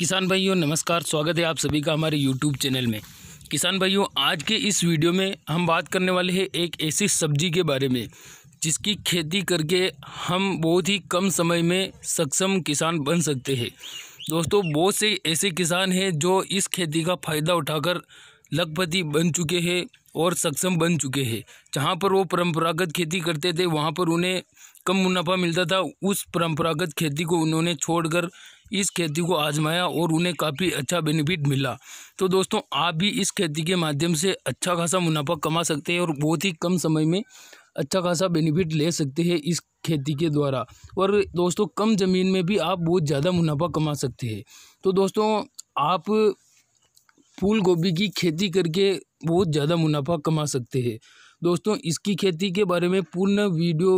किसान भाइयों नमस्कार स्वागत है आप सभी का हमारे यूट्यूब चैनल में किसान भाइयों आज के इस वीडियो में हम बात करने वाले हैं एक ऐसी सब्जी के बारे में जिसकी खेती करके हम बहुत ही कम समय में सक्षम किसान बन सकते हैं दोस्तों बहुत से ऐसे किसान हैं जो इस खेती का फ़ायदा उठाकर लखपति बन चुके हैं और सक्षम बन चुके हैं जहाँ पर वो परंपरागत खेती करते थे वहाँ पर उन्हें कम मुनाफा मिलता था उस परंपरागत खेती को उन्होंने छोड़कर इस खेती को आजमाया और उन्हें काफ़ी अच्छा बेनिफिट मिला तो दोस्तों आप भी इस खेती के माध्यम से अच्छा खासा मुनाफा कमा सकते हैं और बहुत ही कम समय में अच्छा खासा बेनिफिट ले सकते हैं इस खेती के द्वारा और दोस्तों कम ज़मीन में भी आप बहुत ज़्यादा मुनाफा कमा सकते हैं तो दोस्तों आप फूल गोभी की खेती करके बहुत ज़्यादा मुनाफ़ा कमा सकते हैं दोस्तों इसकी खेती के बारे में पूर्ण वीडियो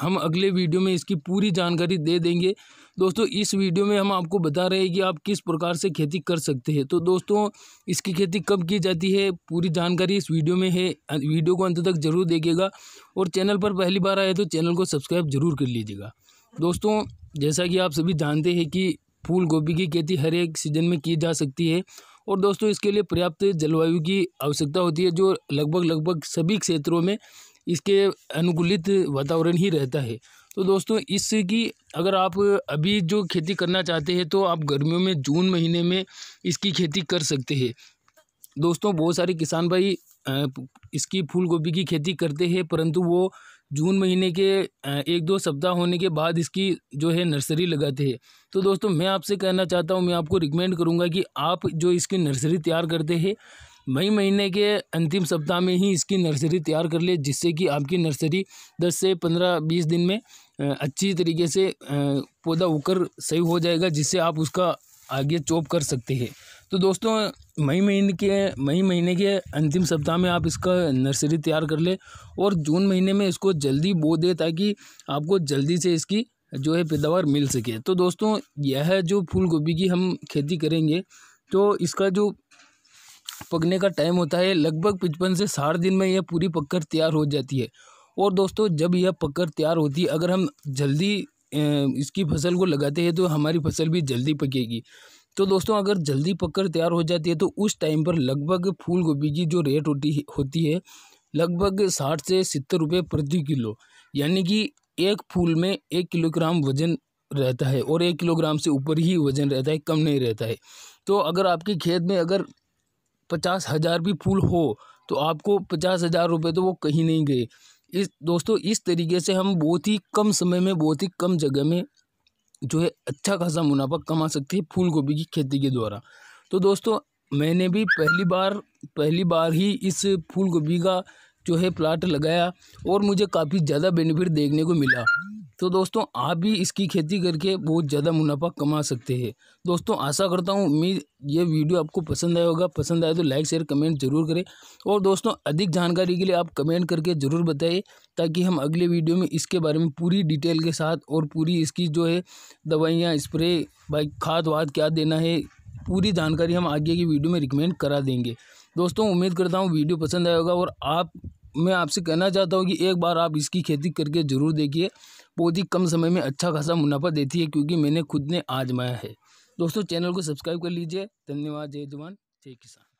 हम अगले वीडियो में इसकी पूरी जानकारी दे देंगे दोस्तों इस वीडियो में हम आपको बता रहे हैं कि आप किस प्रकार से खेती कर सकते हैं तो दोस्तों इसकी खेती कब की जाती है पूरी जानकारी इस वीडियो में है वीडियो को अंत तक जरूर देखिएगा और चैनल पर पहली बार आए तो चैनल को सब्सक्राइब जरूर कर लीजिएगा दोस्तों जैसा कि आप सभी जानते हैं कि फूल गोभी की खेती हर एक सीजन में की जा सकती है और दोस्तों इसके लिए पर्याप्त जलवायु की आवश्यकता होती है जो लगभग लगभग सभी क्षेत्रों में इसके अनुकूलित वातावरण ही रहता है तो दोस्तों इसकी अगर आप अभी जो खेती करना चाहते हैं तो आप गर्मियों में जून महीने में इसकी खेती कर सकते हैं दोस्तों बहुत सारे किसान भाई इसकी फूल गोभी की खेती करते हैं परंतु वो जून महीने के एक दो सप्ताह होने के बाद इसकी जो है नर्सरी लगाते हैं तो दोस्तों मैं आपसे कहना चाहता हूँ मैं आपको रिकमेंड करूँगा कि आप जो इसकी नर्सरी तैयार करते हैं मई महीने के अंतिम सप्ताह में ही इसकी नर्सरी तैयार कर ले जिससे कि आपकी नर्सरी दस से पंद्रह बीस दिन में अच्छी तरीके से पौधा उकर सही हो जाएगा जिससे आप उसका आगे चोप कर सकते हैं तो दोस्तों मई महीने के मई महीने के अंतिम सप्ताह में आप इसका नर्सरी तैयार कर ले और जून महीने में इसको जल्दी बो दे ताकि आपको जल्दी से इसकी जो है पैदावार मिल सके तो दोस्तों यह जो फूल गोभी की हम खेती करेंगे तो इसका जो पकने का टाइम होता है लगभग पचपन से साठ दिन में यह पूरी पककर तैयार हो जाती है और दोस्तों जब यह पककर तैयार होती है अगर हम जल्दी इसकी फसल को लगाते हैं तो हमारी फसल भी जल्दी पकेगी तो दोस्तों अगर जल्दी पककर तैयार हो जाती है तो उस टाइम पर लगभग फूल गोभी की जो रेट होती होती है लगभग साठ से सत्तर रुपये प्रति किलो यानी कि एक फूल में एक किलोग्राम वजन रहता है और एक किलोग्राम से ऊपर ही वजन रहता है कम नहीं रहता है तो अगर आपके खेत में अगर पचास हज़ार भी फूल हो तो आपको पचास हज़ार रुपये तो वो कहीं नहीं गए इस दोस्तों इस तरीके से हम बहुत ही कम समय में बहुत ही कम जगह में जो है अच्छा खासा मुनाफ़ा कमा सकते हैं फूल गोभी की खेती के द्वारा तो दोस्तों मैंने भी पहली बार पहली बार ही इस फूल गोभी का जो है प्लाट लगाया और मुझे काफ़ी ज़्यादा बेनिफिट देखने को मिला तो दोस्तों आप भी इसकी खेती करके बहुत ज़्यादा मुनाफा कमा सकते हैं दोस्तों आशा करता हूँ उम्मीद ये वीडियो आपको पसंद आया होगा पसंद आया तो लाइक शेयर कमेंट जरूर करें और दोस्तों अधिक जानकारी के लिए आप कमेंट करके ज़रूर बताइए ताकि हम अगले वीडियो में इसके बारे में पूरी डिटेल के साथ और पूरी इसकी जो है दवाइयाँ स्प्रे भाई खाद वाद क्या देना है पूरी जानकारी हम आगे की वीडियो में रिकमेंड करा देंगे दोस्तों उम्मीद करता हूँ वीडियो पसंद आया होगा और आप मैं आपसे कहना चाहता हूँ कि एक बार आप इसकी खेती करके ज़रूर देखिए बहुत ही कम समय में अच्छा खासा मुनाफा देती है क्योंकि मैंने खुद ने आजमाया है दोस्तों चैनल को सब्सक्राइब कर लीजिए धन्यवाद जय जवान जय किसान